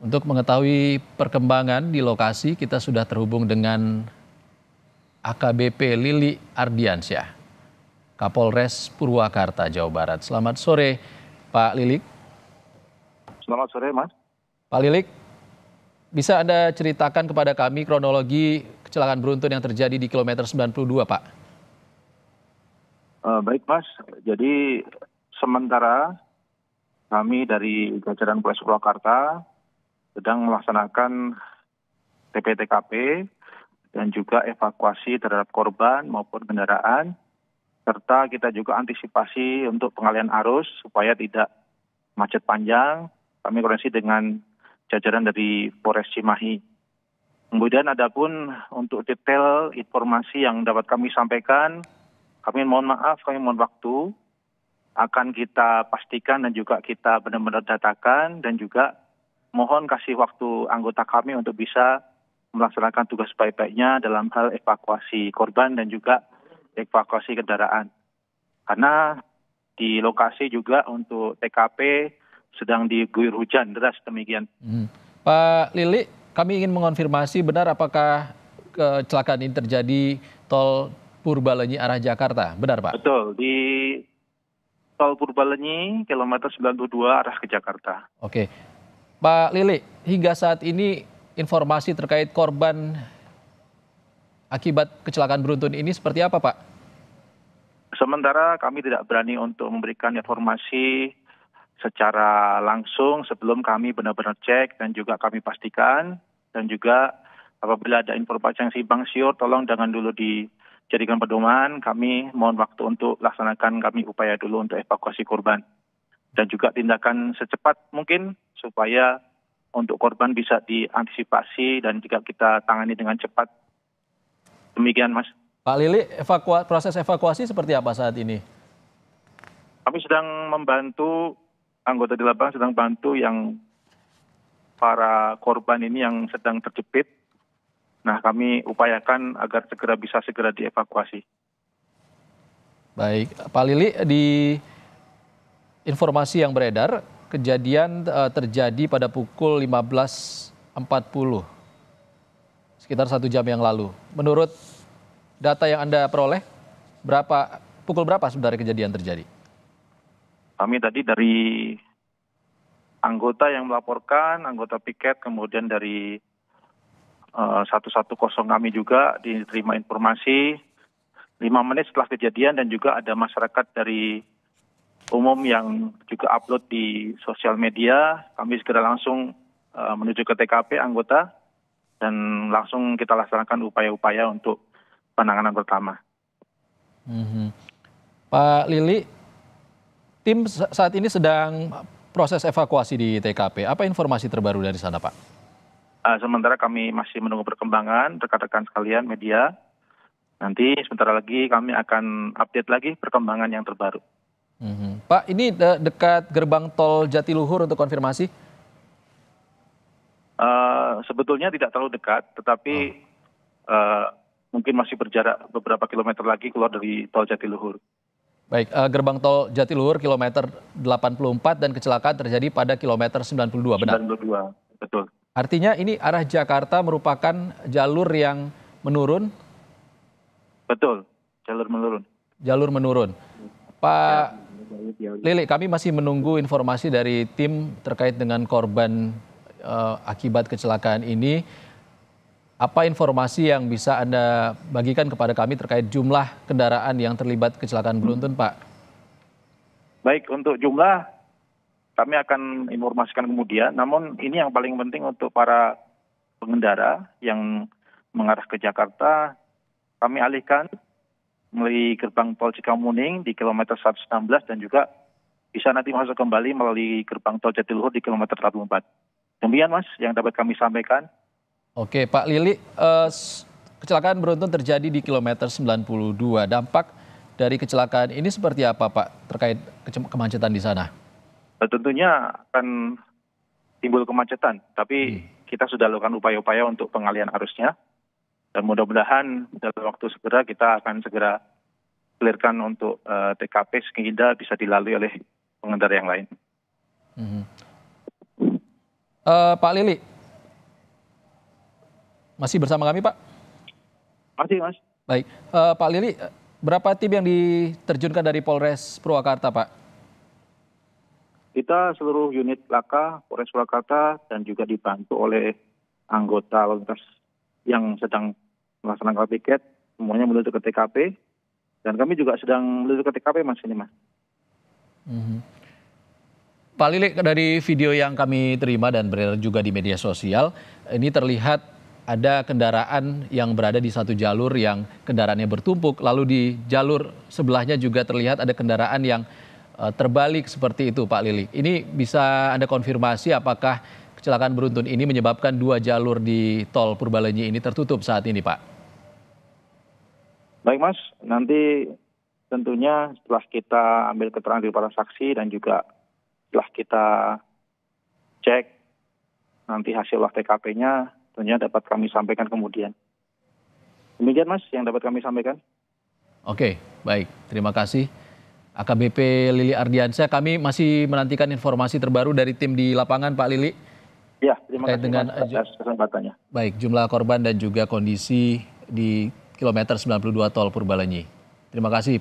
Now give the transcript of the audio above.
Untuk mengetahui perkembangan di lokasi, kita sudah terhubung dengan AKBP Lili Ardiansyah, Kapolres Purwakarta, Jawa Barat. Selamat sore, Pak Lilik. Selamat sore, Mas. Pak Lilik, bisa Anda ceritakan kepada kami kronologi kecelakaan beruntun yang terjadi di kilometer 92, Pak? Eh, baik, Mas. Jadi sementara kami dari Jajaran Polres Purwakarta sedang melaksanakan TPTKP dan juga evakuasi terhadap korban maupun kendaraan serta kita juga antisipasi untuk pengalian arus supaya tidak macet panjang. Kami koordinasi dengan jajaran dari Polres Cimahi. Kemudian adapun untuk detail informasi yang dapat kami sampaikan, kami mohon maaf, kami mohon waktu akan kita pastikan dan juga kita benar-benar datakan dan juga mohon kasih waktu anggota kami untuk bisa melaksanakan tugas baik-baiknya dalam hal evakuasi korban dan juga evakuasi kendaraan. Karena di lokasi juga untuk TKP sedang diguyur hujan deras demikian. Hmm. Pak Lili, kami ingin mengonfirmasi benar apakah e, kecelakaan ini terjadi tol Purbalenyi arah Jakarta, benar Pak? Betul, di tol Purbalenyi kilometer 92 arah ke Jakarta. Oke, Pak Lili, hingga saat ini informasi terkait korban akibat kecelakaan beruntun ini seperti apa, Pak? Sementara kami tidak berani untuk memberikan informasi secara langsung sebelum kami benar-benar cek dan juga kami pastikan dan juga apabila ada informasi yang simpang siur tolong jangan dulu dijadikan pedoman kami mohon waktu untuk laksanakan kami upaya dulu untuk evakuasi korban dan juga tindakan secepat mungkin supaya untuk korban bisa diantisipasi dan juga kita tangani dengan cepat. Demikian, Mas. Pak Lili, evakua proses evakuasi seperti apa saat ini? Kami sedang membantu anggota di lapangan sedang bantu yang para korban ini yang sedang terjepit. Nah, kami upayakan agar segera bisa segera dievakuasi. Baik, Pak Lili di informasi yang beredar, kejadian uh, terjadi pada pukul 15.40 sekitar satu jam yang lalu. Menurut data yang Anda peroleh, berapa pukul berapa sebenarnya kejadian terjadi? Kami tadi dari anggota yang melaporkan, anggota piket, kemudian dari uh, eh, 110 kami juga diterima informasi lima menit setelah kejadian dan juga ada masyarakat dari umum yang juga upload di sosial media. Kami segera langsung uh, menuju ke TKP anggota dan langsung kita laksanakan upaya-upaya untuk penanganan pertama. Mm-hmm. Pak Lili, tim saat ini sedang proses evakuasi di TKP. Apa informasi terbaru dari sana, Pak? Uh, sementara kami masih menunggu perkembangan rekan-rekan sekalian media. Nanti sebentar lagi kami akan update lagi perkembangan yang terbaru hmm Pak, ini de- dekat gerbang tol Jatiluhur untuk konfirmasi? Uh, sebetulnya tidak terlalu dekat, tetapi oh. uh, mungkin masih berjarak beberapa kilometer lagi keluar dari tol Jatiluhur. Baik, uh, gerbang tol Jatiluhur kilometer 84 dan kecelakaan terjadi pada kilometer 92, benar? 92, betul. Artinya ini arah Jakarta merupakan jalur yang menurun? Betul, jalur menurun. Jalur menurun. Pak ya. Ya, gitu. Lele, kami masih menunggu informasi dari tim terkait dengan korban uh, akibat kecelakaan ini. Apa informasi yang bisa Anda bagikan kepada kami terkait jumlah kendaraan yang terlibat kecelakaan beruntun, Pak? Baik, untuk jumlah kami akan informasikan kemudian. Namun ini yang paling penting untuk para pengendara yang mengarah ke Jakarta, kami alihkan melalui gerbang tol Cikamuning di kilometer 116 dan juga bisa nanti masuk kembali melalui gerbang tol Jatiluhur di kilometer 44. Demikian Mas yang dapat kami sampaikan. Oke Pak Lili, eh, kecelakaan beruntun terjadi di kilometer 92. Dampak dari kecelakaan ini seperti apa Pak terkait kemacetan di sana? Eh, tentunya akan timbul kemacetan, tapi hmm. kita sudah lakukan upaya-upaya untuk pengalian arusnya dan mudah-mudahan dalam waktu segera kita akan segera clearkan untuk uh, eh, TKP sehingga bisa dilalui oleh pengendara yang lain. Hmm. Uh, Pak Lili, masih bersama kami Pak? Masih Mas. Baik, uh, Pak Lili, berapa tim yang diterjunkan dari Polres Purwakarta Pak? Kita seluruh unit laka Polres Purwakarta dan juga dibantu oleh anggota lintas yang sedang melaksanakan piket semuanya menuju ke TKP dan kami juga sedang menuju ke TKP mas ini mas. Mm-hmm. Pak Lilik dari video yang kami terima dan beredar juga di media sosial ini terlihat ada kendaraan yang berada di satu jalur yang kendaraannya bertumpuk lalu di jalur sebelahnya juga terlihat ada kendaraan yang eh, terbalik seperti itu Pak Lilik. Ini bisa Anda konfirmasi apakah Kecelakaan beruntun ini menyebabkan dua jalur di tol Purbalenyi ini tertutup saat ini, Pak. Baik, Mas. Nanti tentunya setelah kita ambil keterangan dari para saksi dan juga setelah kita cek nanti hasil olah TKP-nya tentunya dapat kami sampaikan kemudian. Demikian, Mas, yang dapat kami sampaikan. Oke, baik. Terima kasih. AKBP Lili Ardiansyah, kami masih menantikan informasi terbaru dari tim di lapangan, Pak Lili. Ya, terima kasih dengan eh, atas kesempatannya. Baik, jumlah korban dan juga kondisi di kilometer 92 tol Purbalenyi. Terima kasih.